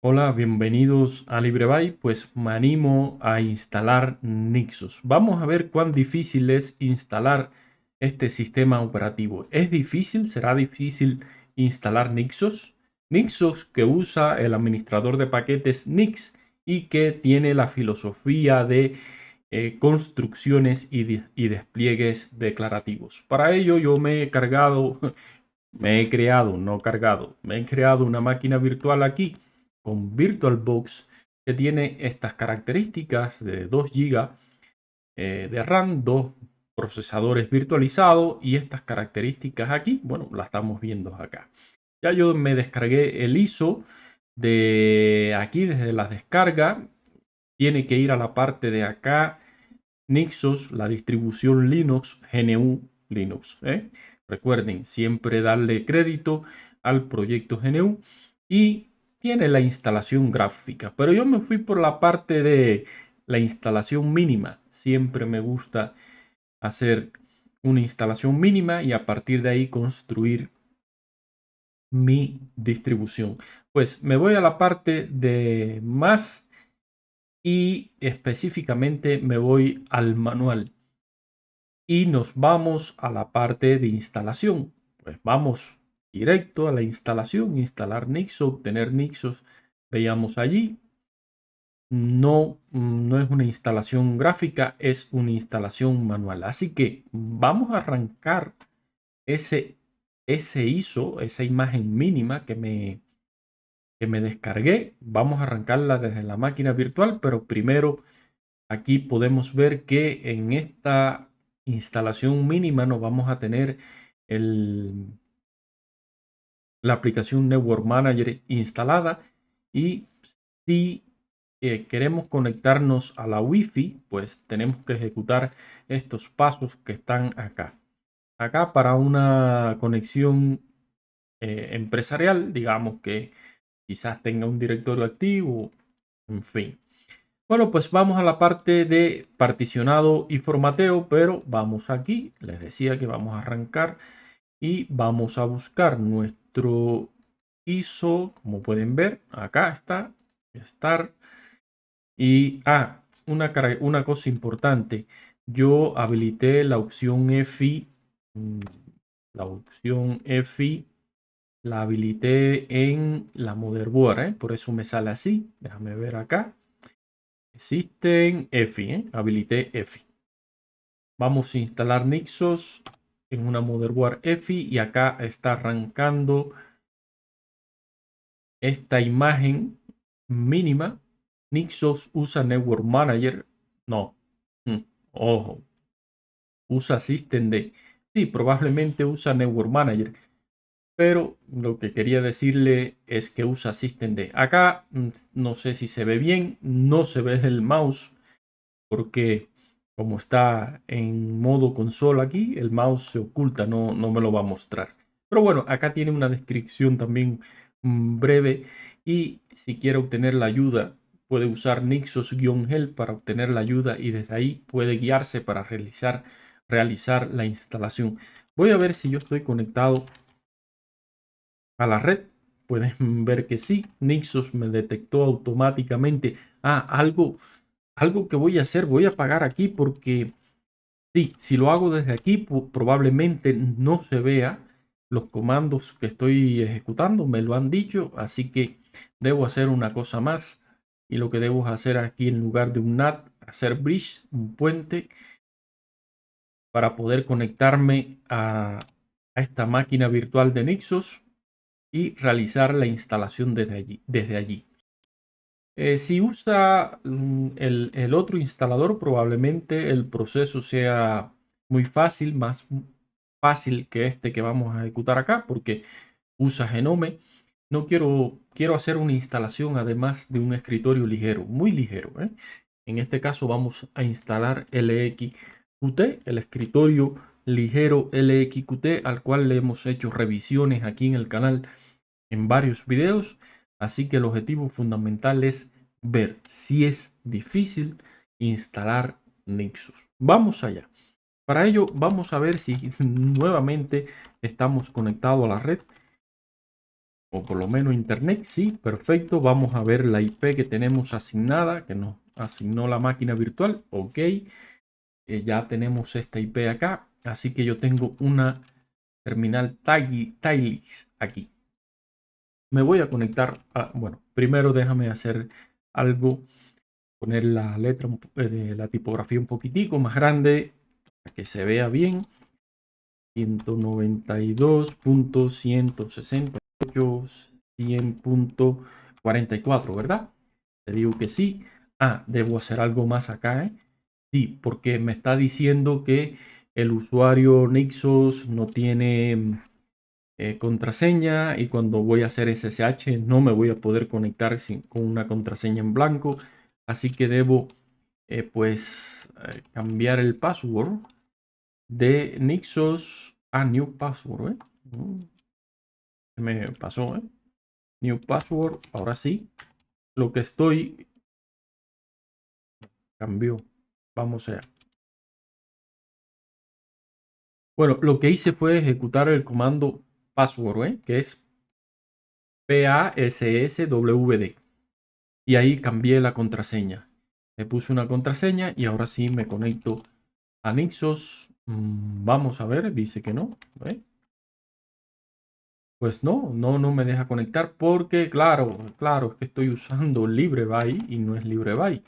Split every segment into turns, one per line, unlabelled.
Hola, bienvenidos a LibreBay. Pues me animo a instalar Nixos. Vamos a ver cuán difícil es instalar este sistema operativo. ¿Es difícil? ¿Será difícil instalar Nixos? Nixos que usa el administrador de paquetes Nix y que tiene la filosofía de eh, construcciones y, y despliegues declarativos. Para ello yo me he cargado, me he creado, no cargado, me he creado una máquina virtual aquí con VirtualBox que tiene estas características de 2 GB eh, de RAM, dos procesadores virtualizados y estas características aquí, bueno, las estamos viendo acá. Ya yo me descargué el ISO de aquí desde la descarga. Tiene que ir a la parte de acá, Nixos, la distribución Linux, GNU Linux. ¿eh? Recuerden siempre darle crédito al proyecto GNU y tiene la instalación gráfica, pero yo me fui por la parte de la instalación mínima. Siempre me gusta hacer una instalación mínima y a partir de ahí construir mi distribución. Pues me voy a la parte de más y específicamente me voy al manual y nos vamos a la parte de instalación. Pues vamos directo a la instalación, instalar Nixo, obtener Nixos. veíamos allí. No, mm, no es una instalación gráfica, es una instalación manual. Así que vamos a arrancar ese, ese ISO, esa imagen mínima que me, que me descargué. Vamos a arrancarla desde la máquina virtual, pero primero aquí podemos ver que en esta instalación mínima nos vamos a tener el, la aplicación Network Manager instalada y si eh, queremos conectarnos a la Wi-Fi, pues tenemos que ejecutar estos pasos que están acá. Acá para una conexión eh, empresarial, digamos que quizás tenga un directorio activo, en fin. Bueno, pues vamos a la parte de particionado y formateo, pero vamos aquí. Les decía que vamos a arrancar y vamos a buscar nuestro ISO, como pueden ver, acá está, estar y ah, una, cosa importante, yo habilité la opción EFI. Mm, la opción EFI la habilité en la motherboard, ¿eh? por eso me sale así, déjame ver acá, existen EFI ¿eh? habilité EFI. Vamos a instalar Nixos en una motherboard EFI y acá está arrancando esta imagen mínima. Nixos usa Network Manager. No, mm, ojo, usa SystemD. Sí, probablemente usa Network Manager, pero lo que quería decirle es que usa SystemD. Acá mm, no sé si se ve bien, no se ve el mouse porque como está en modo consola aquí, el mouse se oculta, no, no me lo va a mostrar. Pero bueno, acá tiene una descripción también mm, breve y si quiere obtener la ayuda puede usar Nixos-Help para obtener la ayuda y desde ahí puede guiarse para realizar, realizar la instalación. Voy a ver si yo estoy conectado a la red. Pueden ver que sí, Nixos me detectó automáticamente. a ah, algo algo que voy a hacer, voy a pagar aquí porque sí, si lo hago desde aquí, probablemente no se vea los comandos que estoy ejecutando, me lo han dicho, así que debo hacer una cosa más y lo que debo hacer aquí en lugar de un NAT, hacer bridge, un puente para poder conectarme a, esta máquina virtual de Nixos y realizar la instalación Desde allí. Eh, si usa mm, el, otro instalador, probablemente el proceso sea muy fácil, más fácil que este que vamos a ejecutar acá, porque usa Genome. No quiero, quiero hacer una instalación además de un escritorio ligero, muy ligero. ¿eh? En este caso vamos a instalar LXQT, el escritorio ligero LXQT, al cual le hemos hecho revisiones aquí en el canal en varios videos. Así que el objetivo fundamental es ver si es difícil instalar Nixus. Vamos allá. Para ello vamos a ver si nuevamente estamos conectados a la red o por lo menos internet. Sí, perfecto. Vamos a ver la IP que tenemos asignada, que nos asignó la máquina virtual. Ok, eh, ya tenemos esta IP acá. Así que yo tengo una terminal Tilex aquí me voy a conectar a, bueno, primero déjame hacer algo, poner la letra, de eh, la tipografía un poquitico más grande para que se vea bien. 192.168, 100.44, ¿verdad? Te digo que sí. Ah, debo hacer algo más acá, ¿eh? Sí, porque me está diciendo que el usuario Nixos no tiene mm, eh, contraseña y cuando voy a hacer SSH no me voy a poder conectar con una contraseña en blanco. Así que debo eh, pues eh, cambiar el password de Nixos a New Password. Mm. Me pasó. New Password. Ahora sí.
Lo que estoy cambió. Vamos a Bueno, lo que hice fue ejecutar el
comando password, que es PASSWD. Y ahí cambié la contraseña. Le puse una contraseña y ahora sí me conecto a Nixos. Mm, vamos a ver, dice que no. ¿eh? Pues no, no, no me deja conectar porque, claro, claro, es que estoy usando LibreBy y no es LibreBy.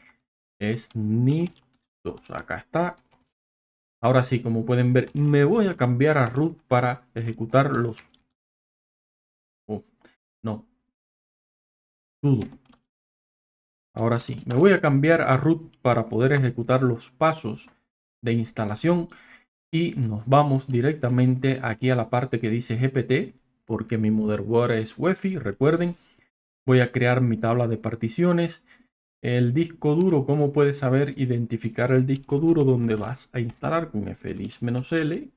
Es Nixos. Acá está. Ahora sí, como pueden ver, me voy a cambiar a root para
ejecutar los no. Dudo.
Ahora sí, me voy a cambiar a root para poder ejecutar los pasos de instalación y nos vamos directamente aquí a la parte que dice GPT porque mi motherboard es UEFI, recuerden. Voy a crear mi tabla de particiones. El disco duro, ¿cómo puedes saber identificar el disco duro donde vas a instalar? Con fdis-l,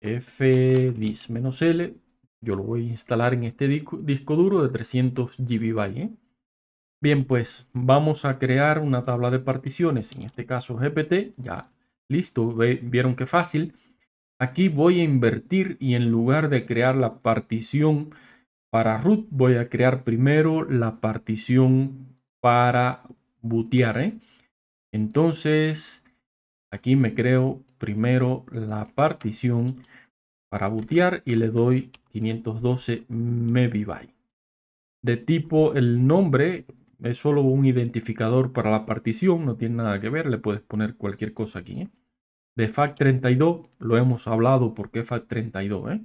fdis-l, yo lo voy a instalar en este disco, disco duro de 300 GB. ¿eh? Bien, pues vamos a crear una tabla de particiones, en este caso GPT, ya listo, vieron qué fácil. Aquí voy a invertir y en lugar de crear la partición para root, voy a crear primero la partición para bootear. ¿eh? Entonces, aquí me creo primero la partición para bootear y le doy 512 mebiby De tipo, el nombre es solo un identificador para la partición, no tiene nada que ver, le puedes poner cualquier cosa aquí. ¿eh? De fact 32 lo hemos hablado porque fac 32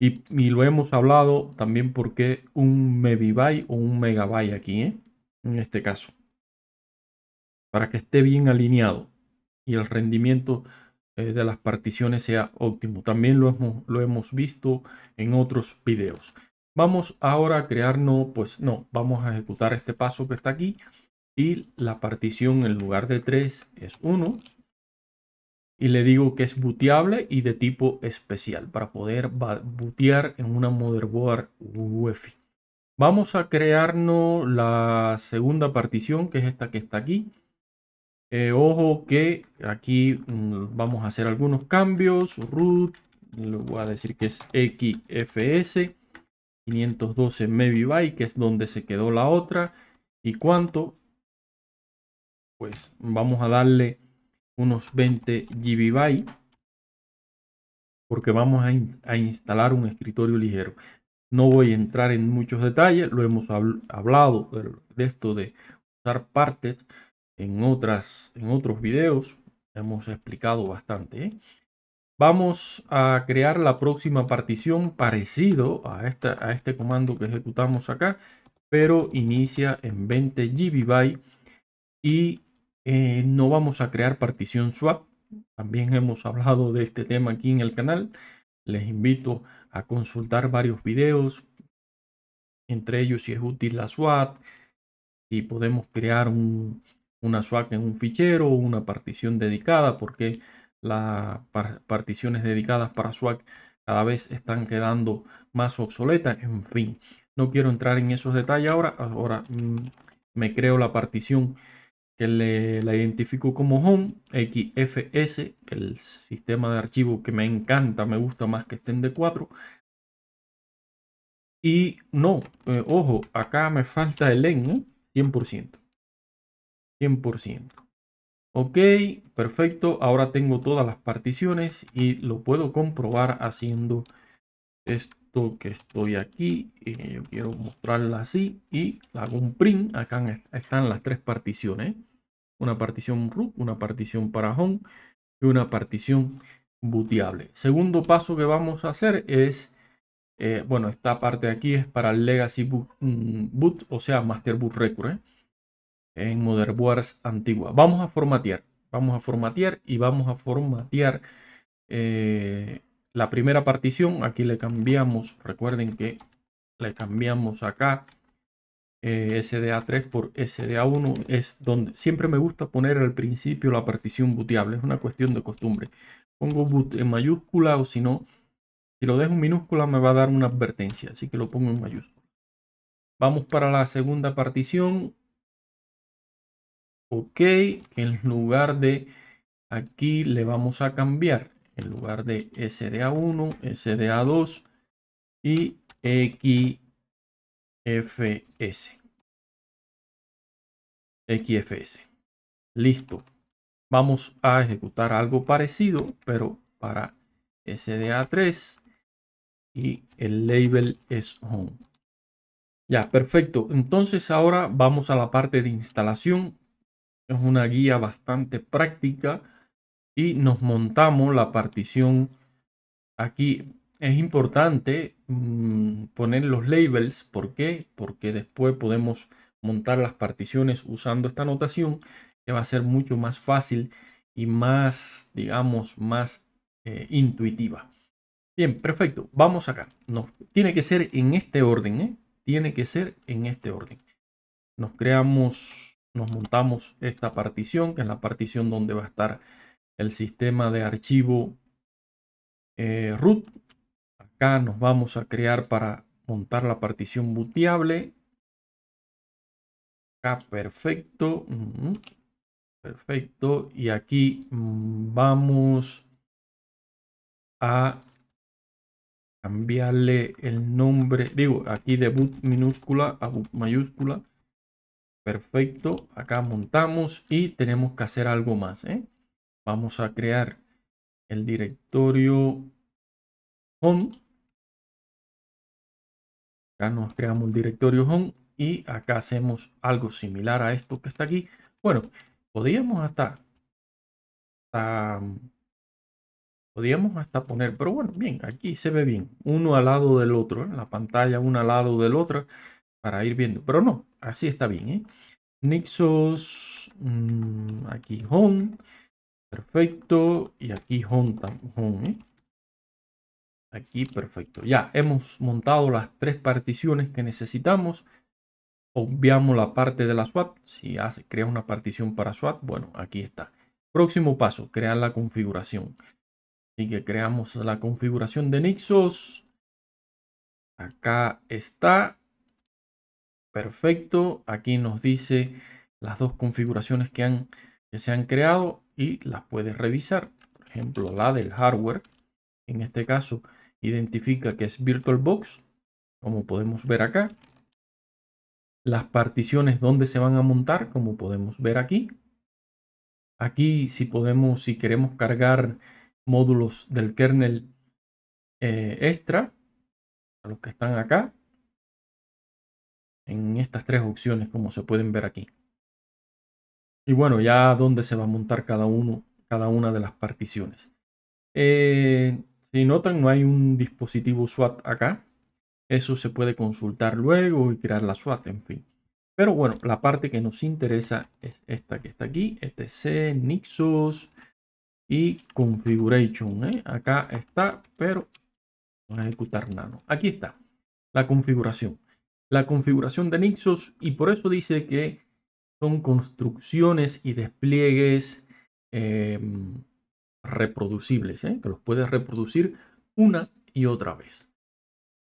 Y, lo hemos hablado también porque un mebiby o un megabyte aquí, ¿eh? en este caso. Para que esté bien alineado y el rendimiento eh, de las particiones sea óptimo. También lo hemos, lo hemos visto en otros videos. Vamos ahora a crearnos... pues no, vamos a ejecutar este paso que está aquí y la partición en lugar de 3 es 1 y le digo que es booteable y de tipo especial para poder bootear en una motherboard UEFI. Vamos a crearnos la segunda partición que es esta que está aquí eh, ojo que aquí mm, vamos a hacer algunos cambios. Root, le voy a decir que es XFS. 512 MB. que es donde se quedó la otra. ¿Y cuánto? Pues vamos a darle unos 20 GB Porque vamos a, a instalar un escritorio ligero. No voy a entrar en muchos detalles, lo hemos hablado de esto de usar partes en, otras, en otros videos. Hemos explicado bastante. ¿eh? Vamos a crear la próxima partición parecido a, esta, a este comando que ejecutamos acá, pero inicia en 20 GB by y eh, no vamos a crear partición swap. También hemos hablado de este tema aquí en el canal. Les invito a consultar varios videos, entre ellos si es útil la SWAT, si podemos crear un, una swap en un fichero, o una partición dedicada, porque las particiones dedicadas para swap cada vez están quedando más obsoletas, en fin. No quiero entrar en esos detalles ahora, ahora mm, me creo la partición que le, la identifico como home, XFS, el sistema de archivo que me encanta, me gusta más que estén de 4. Y no, eh, ojo, acá me falta el len, ¿eh? 100%. 100%. Ok, perfecto. Ahora tengo todas las particiones y lo puedo comprobar haciendo esto que estoy aquí. y eh, yo quiero mostrarla así y hago un print. Acá están las tres particiones. Una partición root, una partición para home y una partición booteable. Segundo paso que vamos a hacer es... Eh, bueno, esta parte aquí es para el Legacy mm, boot, o sea, Master Boot Record. ¿eh? en Wars antigua Vamos a formatear, vamos a formatear y vamos a formatear eh, la primera partición. Aquí le cambiamos, recuerden que le cambiamos acá eh, SDA3 por SDA1. Es donde siempre me gusta poner al principio la partición booteable, es una cuestión de costumbre. Pongo boot en mayúscula o si no, si lo dejo en minúscula me va a dar una advertencia, así que lo pongo en mayúscula. Vamos para la segunda partición, ok, en lugar de aquí le vamos a cambiar en lugar de SDA1, SDA2 y XFS.
XFS. Listo.
Vamos a ejecutar algo parecido, pero para SDA3 y el label es home. Ya, perfecto. Entonces ahora vamos a la parte de instalación es una guía bastante práctica y nos montamos la partición aquí. Es importante mm, poner los labels. ¿Por qué? Porque después podemos montar las particiones usando esta notación que va a ser mucho más fácil y más, digamos, más eh, intuitiva. Bien, perfecto. Vamos acá. tiene que ser en este orden, ¿eh? Tiene que ser en este orden. Nos creamos nos montamos esta partición, que es la partición donde va a estar el sistema de archivo eh, root. Acá nos vamos a crear para montar la partición booteable. Acá perfecto. Perfecto. Y aquí mm, vamos a cambiarle el nombre. Digo, aquí de boot minúscula a boot mayúscula. Perfecto, acá montamos y tenemos que hacer algo más. ¿eh? Vamos a crear el directorio home. Acá nos creamos el directorio home y acá hacemos algo similar a esto que está aquí. Bueno, podríamos hasta, hasta poner, pero bueno, bien, aquí se ve bien, uno al lado del otro, en ¿eh? la pantalla uno al lado del otro para ir viendo. Pero no, así está bien, ¿eh? Nixos, mm, aquí home, perfecto, y aquí home, ¿eh? Aquí perfecto. Ya hemos montado las tres particiones que necesitamos. Obviamos la parte de la SWAT. Si hace, crea una partición para SWAT, bueno, aquí está. Próximo paso, crear la configuración. Así que creamos la configuración de Nixos. Acá está. Perfecto, aquí nos dice las dos configuraciones que, que se han creado y las puedes revisar. Por ejemplo, la del hardware, en este caso identifica que es VirtualBox, como podemos ver acá. Las particiones donde se van a montar, como podemos ver aquí. Aquí si podemos, si queremos cargar módulos del kernel eh, extra, a los que están acá, en estas tres opciones como se pueden ver aquí. Y bueno, ya dónde se va a montar cada, uno, cada una de las particiones. Eh, si notan, no hay un dispositivo SWAT acá. Eso se puede consultar luego y crear la SWAT, en fin. Pero bueno, la parte que nos interesa es esta que está aquí, Este C, Nixos y Configuration. ¿eh? Acá está, pero vamos a ejecutar nano. Aquí está la configuración la configuración de Nixos y por eso dice que son construcciones y despliegues em, reproducibles, ¿eh? que los puedes reproducir una y otra vez.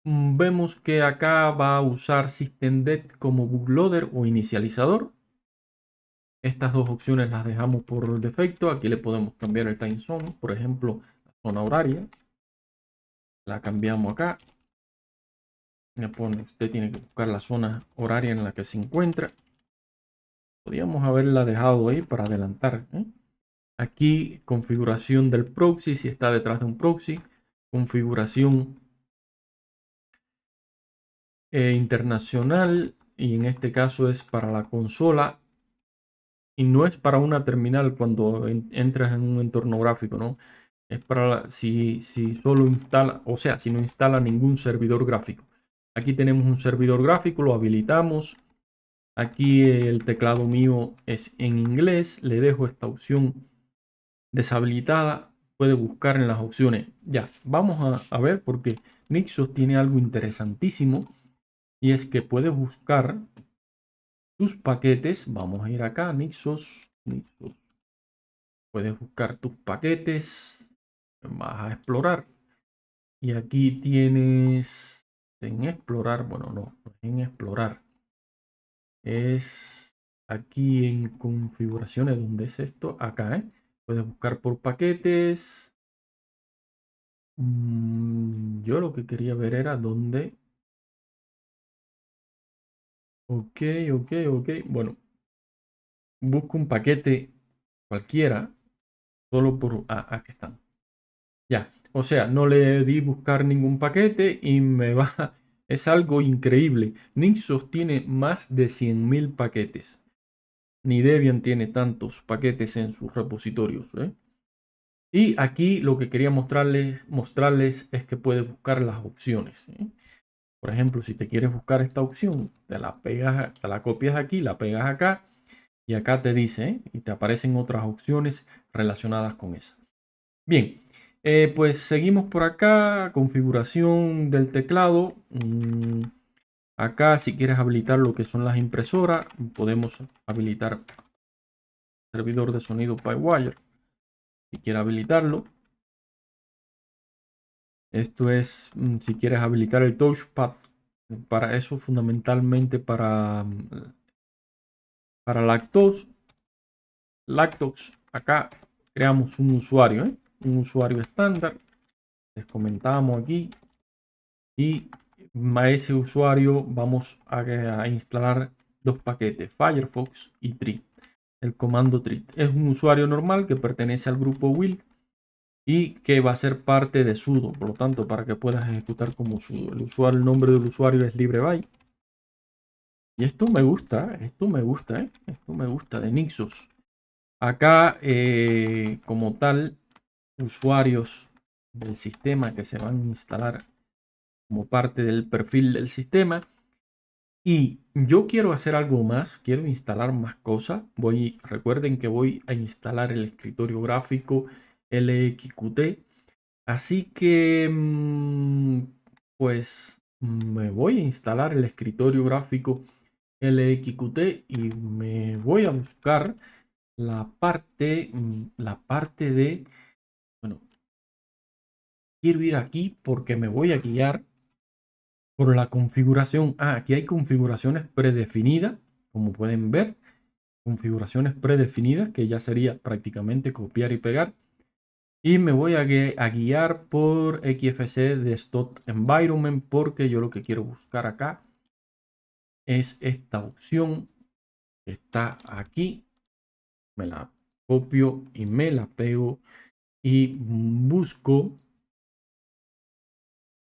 Mm, vemos que acá va a usar systemdet como bootloader o inicializador. Estas dos opciones las dejamos por defecto. Aquí le podemos cambiar el time zone, por ejemplo, la zona horaria. La cambiamos acá me pone, usted tiene que buscar la zona horaria en la que se encuentra. Podríamos haberla dejado ahí para adelantar. ¿eh? Aquí, configuración del proxy, si está detrás de un proxy. Configuración eh, internacional, y en este caso es para la consola. Y no es para una terminal cuando entras en un entorno gráfico, ¿no? Es para si solo instala, o sea, si no instala ningún servidor gráfico. Aquí tenemos un servidor gráfico, lo habilitamos. Aquí el teclado mío es en inglés. Le dejo esta opción deshabilitada. Puede buscar en las opciones. Ya, vamos a, ver porque Nixos tiene algo interesantísimo. Y es que puedes buscar tus paquetes. Vamos a ir acá, Nixos. Nixos. Puedes buscar tus paquetes. Vas a explorar. Y aquí tienes en explorar, bueno, no, en explorar. Es aquí en configuraciones, donde es esto? Acá, ¿eh? Puedes buscar por paquetes. Mm,
yo lo que quería ver era dónde.
Ok, ok, ok. Bueno, busco un paquete cualquiera, solo por... Ah, aquí están. Ya, o sea, no le di buscar ningún paquete y me va... Es algo increíble. Nixos tiene más de 100.000 paquetes. Ni Debian tiene tantos paquetes en sus repositorios. ¿eh? Y aquí lo que quería mostrarles, mostrarles es que puedes buscar las opciones. ¿eh? Por ejemplo, si te quieres buscar esta opción, te la, pegas, la copias aquí, la pegas acá y acá te dice ¿eh? y te aparecen otras opciones relacionadas con esa. Bien, eh, pues seguimos por acá, configuración del teclado. Mm, acá si quieres habilitar lo que son las impresoras, podemos habilitar servidor de sonido PyWire. Si quieres habilitarlo. Esto es mm, si quieres habilitar el touchpad. Para eso fundamentalmente para, mm, para Lactos. Lactox. Acá creamos un usuario. ¿eh? un usuario estándar, les comentábamos aquí, y a ese usuario vamos a, instalar dos paquetes, Firefox y Tree. El comando Tree es un usuario normal que pertenece al grupo Will y que va a ser parte de sudo, por lo tanto, para que puedas ejecutar como sudo. El, usuario, el nombre del usuario es LibreBy. Y esto me gusta, ¿eh? esto me gusta, ¿eh? esto me gusta de Nixos. Acá, eh, como tal, usuarios del sistema que se van a instalar como parte del perfil del sistema. Y yo quiero hacer algo más, quiero instalar más cosas. Voy, recuerden que voy a instalar el escritorio gráfico LXQT. Así que, mm, pues, me voy a instalar el escritorio gráfico LXQT y me voy a buscar la parte, mm, la parte de quiero ir aquí porque me voy a guiar por la configuración. aquí hay configuraciones predefinidas, como pueden ver. Configuraciones predefinidas, que ya sería prácticamente copiar y pegar. Y me voy a, guiar por XFC de Stock Environment porque yo lo que quiero buscar acá es esta opción está aquí. Me la copio y me la pego y busco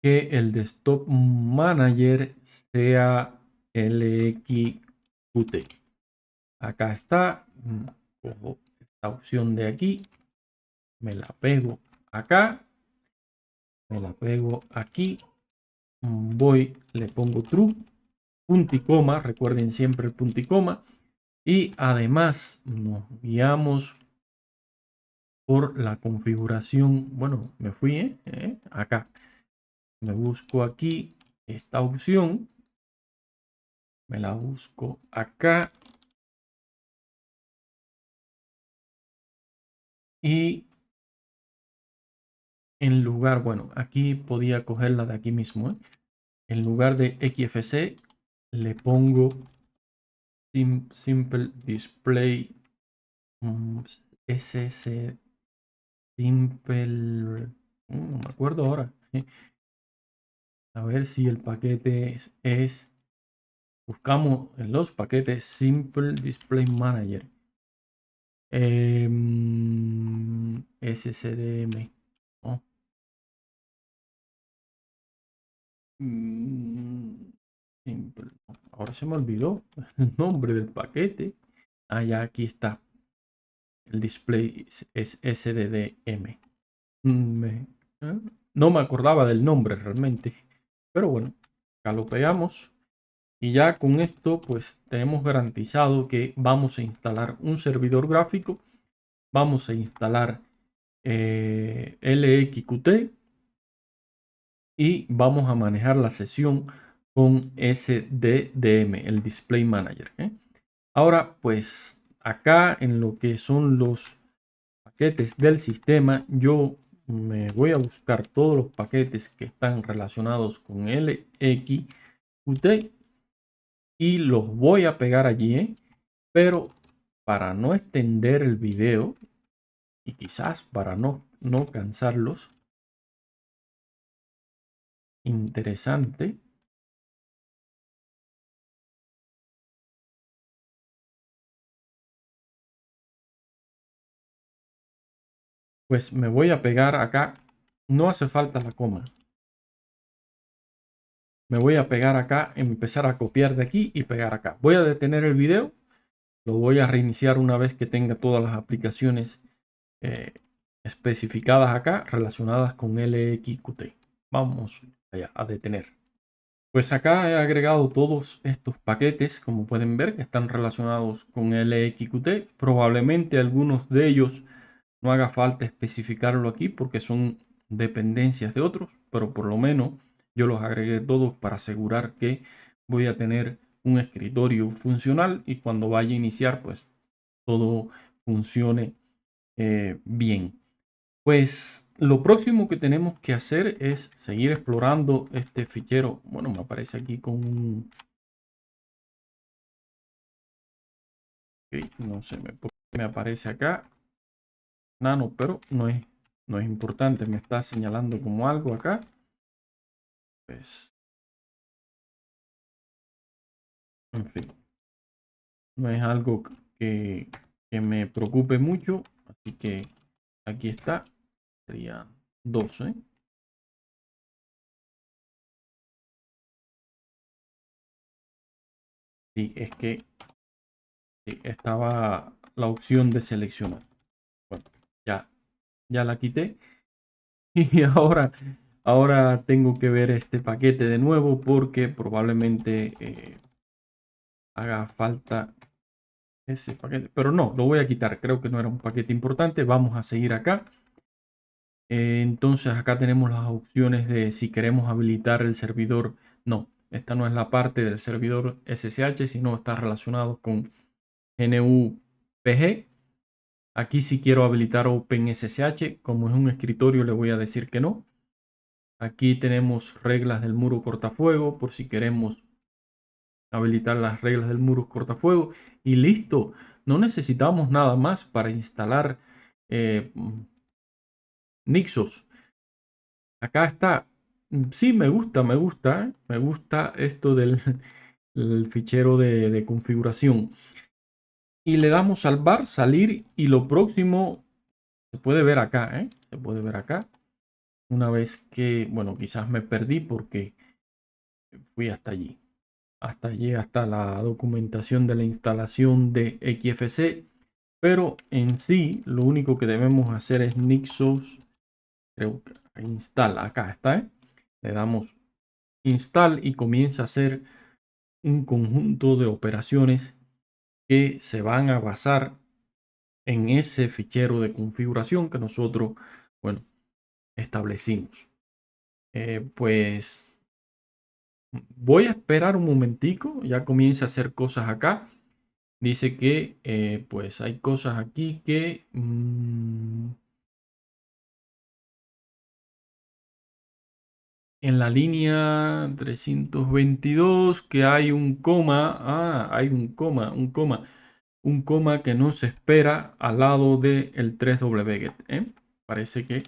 que el desktop Manager sea LXQT. Acá está. Cojo mm, esta opción de aquí. Me la pego acá. Me la pego aquí. Voy, le pongo true. Punto y coma. Recuerden siempre el punto y coma. Y además nos guiamos por la configuración. Bueno, me fui ¿eh? ¿Eh? acá.
Me busco aquí esta opción. Me la busco acá.
Y en lugar, bueno, aquí podía cogerla de aquí mismo. ¿eh? En lugar de XFC, le pongo Simple Display SS mm, Simple. Mm, no me acuerdo ahora. ¿eh? a ver si el paquete es, buscamos en los paquetes Simple Display Manager SSDM em,
mm, ahora se me olvidó
el nombre del paquete ah ya aquí está el display es SDDM mm, ¿eh? no me acordaba del nombre realmente pero bueno, acá lo pegamos. Y ya con esto pues tenemos garantizado que vamos a instalar un servidor gráfico. Vamos a instalar eh, LXQT. Y vamos a manejar la sesión con SDDM, el Display Manager. ¿eh? Ahora pues acá en lo que son los paquetes del sistema yo me voy a buscar todos los paquetes que están relacionados con LXQT y los voy a pegar allí, ¿eh? pero para no extender el video y quizás para no, no cansarlos,
interesante pues me voy a pegar acá. No hace falta la coma.
Me voy a pegar acá, empezar a copiar de aquí y pegar acá. Voy a detener el video. Lo voy a reiniciar una vez que tenga todas las aplicaciones eh, especificadas acá relacionadas con LXQT. Vamos allá a detener. Pues acá he agregado todos estos paquetes, como pueden ver, que están relacionados con LXQT. Probablemente algunos de ellos no haga falta especificarlo aquí porque son dependencias de otros, pero por lo menos yo los agregué todos para asegurar que voy a tener un escritorio funcional y cuando vaya a iniciar pues todo funcione eh, bien. Pues lo próximo que tenemos que hacer es seguir explorando este fichero. Bueno, me aparece aquí con un...
no sé me aparece acá
nano, ah, pero no es, no es importante. Me está señalando como algo acá. Pues... En fin. No es algo que, me preocupe mucho. Así que aquí está. Sería 12. ¿eh? Sí,
es que estaba la opción de seleccionar ya la quité. Y ahora, ahora tengo que ver este paquete de nuevo porque probablemente eh, haga falta ese paquete. Pero no, lo voy a quitar. Creo que no era un paquete importante. Vamos a seguir acá. Eh, entonces acá tenemos las opciones de si queremos habilitar el servidor. No, esta no es la parte del servidor SSH, sino está relacionado con GNU Aquí si quiero habilitar OpenSSH, como es un escritorio le voy a decir que no. Aquí tenemos reglas del muro cortafuego por si queremos habilitar las reglas del muro cortafuego. Y listo, no necesitamos nada más para instalar eh, Nixos. Acá está. Sí, me gusta, me gusta. Me gusta esto del fichero de configuración y le damos salvar, salir y lo próximo se puede ver acá, ¿eh? Se puede ver acá. Una vez que, bueno, quizás me perdí porque fui hasta allí. Hasta allí, hasta la documentación de la instalación de XFC. Pero en sí, lo único que debemos hacer es Nixos, creo que instala, acá está, eh? Le damos install y comienza a hacer un conjunto de operaciones que se van a basar en ese fichero de configuración que nosotros, bueno, establecimos. Eh, pues voy a esperar un momentico, ya comienza a hacer cosas acá. Dice que eh, pues hay cosas aquí que
mm,
en la línea 322 que hay un coma, ah, hay un coma, un coma, un coma que no se espera al lado del el 3wget. ¿eh? Parece que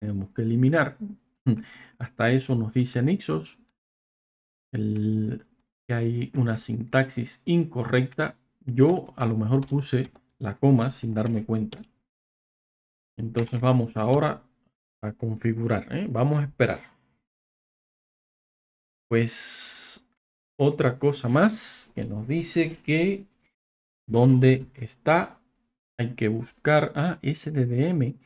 tenemos que eliminar. Hasta eso nos dice Nixos el, que hay una sintaxis incorrecta. Yo a lo mejor puse la coma sin darme cuenta. Entonces vamos ahora a configurar. ¿eh? Vamos a
esperar. Pues otra cosa más
que nos dice que donde está hay que buscar a ah, SDDM.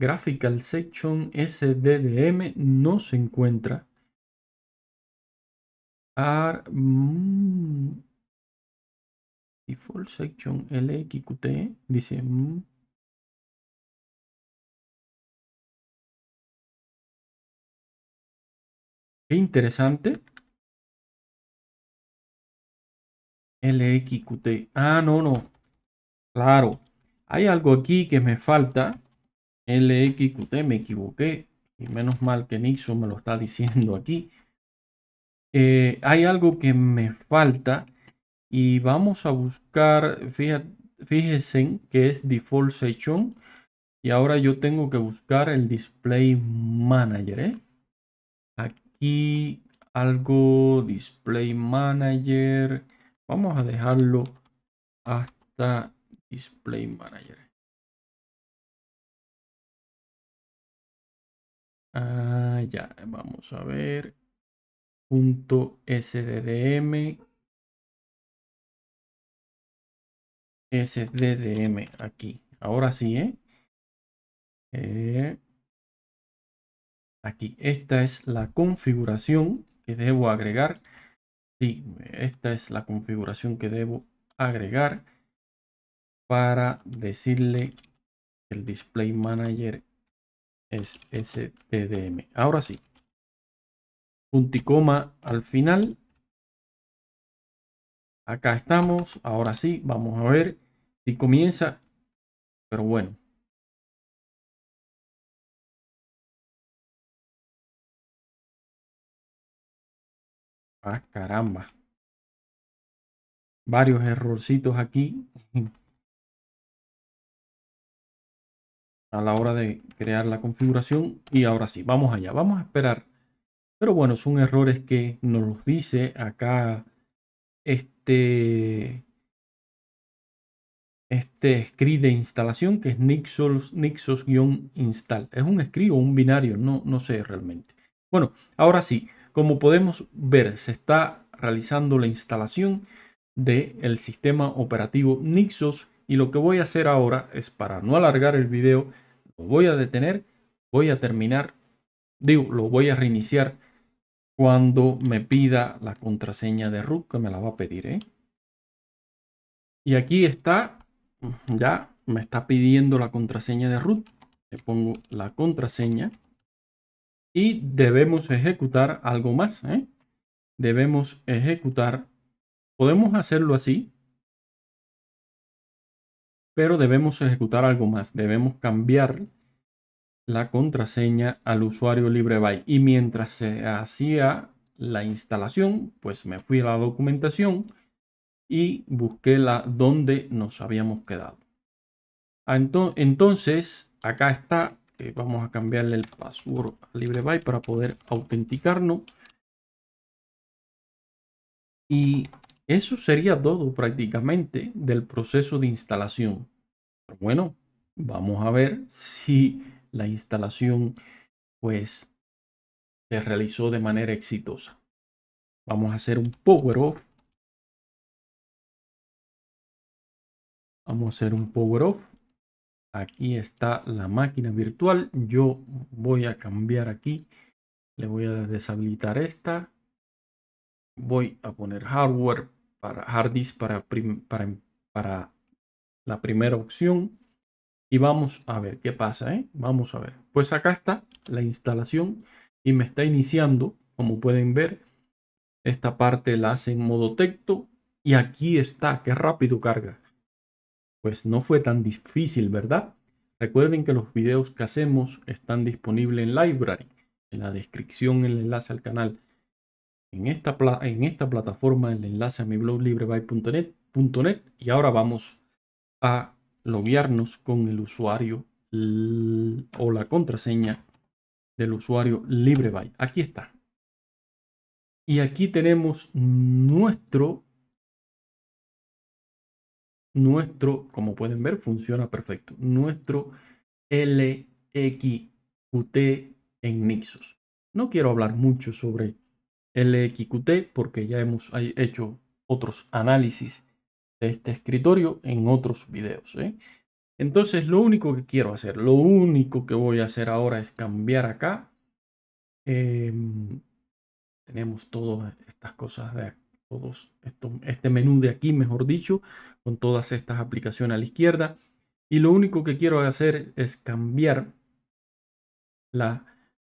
Graphical Section SDDM no se encuentra. Ar, mm.
default Section LXQT dice mm. interesante.
LXQT. Ah, no, no. Claro. Hay algo aquí que me falta. LXQT, me equivoqué. Y menos mal que Nixon me lo está diciendo aquí. Eh, hay algo que me falta. Y vamos a buscar, fíjense que es Default section. Y ahora yo tengo que buscar el Display Manager. ¿eh? y algo display manager vamos a dejarlo hasta display manager
ah, ya vamos a ver punto sddm sddm aquí ahora sí ¿eh? eh Aquí,
esta es la configuración que debo agregar. Sí, esta es la configuración que debo agregar para decirle que el display manager es stdm.
Ahora sí, punto coma al final.
Acá estamos. Ahora sí, vamos a ver si comienza. Pero bueno, Ah, caramba. Varios errorcitos aquí.
a la hora de crear la configuración. Y ahora sí, vamos allá. Vamos a esperar. Pero bueno, son errores que nos dice acá este, este script de instalación que es Nixos-install. es un script o un binario, no, no sé realmente. Bueno, ahora sí, como podemos ver, se está realizando la instalación del sistema operativo Nixos y lo que voy a hacer ahora es para no alargar el video, lo voy a detener, voy a terminar, digo, lo voy a reiniciar cuando me pida la contraseña de root que me la va a pedir. ¿eh? Y aquí está, ya me está pidiendo la contraseña de root, le pongo la contraseña y debemos ejecutar algo más. ¿eh? Debemos ejecutar, podemos hacerlo así, pero debemos ejecutar algo más. Debemos cambiar la contraseña al usuario LibreBy. Y mientras se hacía la instalación, pues me fui a la documentación y busqué la donde nos habíamos quedado. Entonces, acá está eh, vamos a cambiarle el password a LibreBy para poder autenticarnos. Y eso sería todo prácticamente del proceso de instalación. bueno, vamos a ver si la instalación pues se realizó de manera exitosa. Vamos a hacer un power off.
Vamos a hacer un power off.
Aquí está la máquina virtual. Yo voy a cambiar aquí. Le voy a deshabilitar esta. Voy a poner hardware para hard disk para, para, la primera opción. Y vamos a ver qué pasa. ¿eh? Vamos a ver. Pues acá está la instalación y me está iniciando. Como pueden ver, esta parte la hace en modo texto. Y aquí está. Qué rápido carga pues no fue tan difícil, ¿verdad? Recuerden que los videos que hacemos están disponibles en Library, en la descripción en el enlace al canal. En esta, en plataforma el enlace a mi blog libreby.net y ahora vamos a loguearnos con el usuario o la contraseña del usuario LibreBy. Aquí está. Y aquí tenemos nuestro
nuestro, como pueden ver, funciona perfecto.
Nuestro LXQT en Nixos. No quiero hablar mucho sobre LXQT porque ya hemos hecho otros análisis de este escritorio en otros videos. ¿eh? Entonces lo único que quiero hacer, lo único que voy a hacer ahora es cambiar acá. Em, tenemos todas estas cosas de todos este menú de aquí, mejor dicho, con todas estas aplicaciones a la izquierda. Y lo único que quiero hacer es cambiar la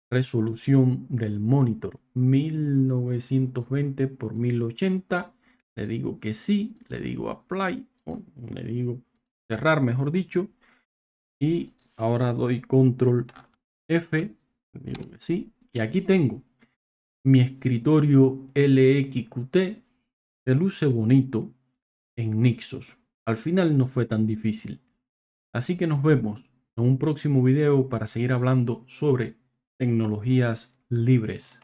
resolución del monitor 1920 por 1080 le digo que sí le digo apply le digo cerrar mejor dicho y ahora doy control f le sí y aquí tengo mi escritorio LXQT se luce bonito en Nixos. Al final no fue tan difícil. Así que nos vemos en un próximo video para seguir hablando sobre tecnologías
libres.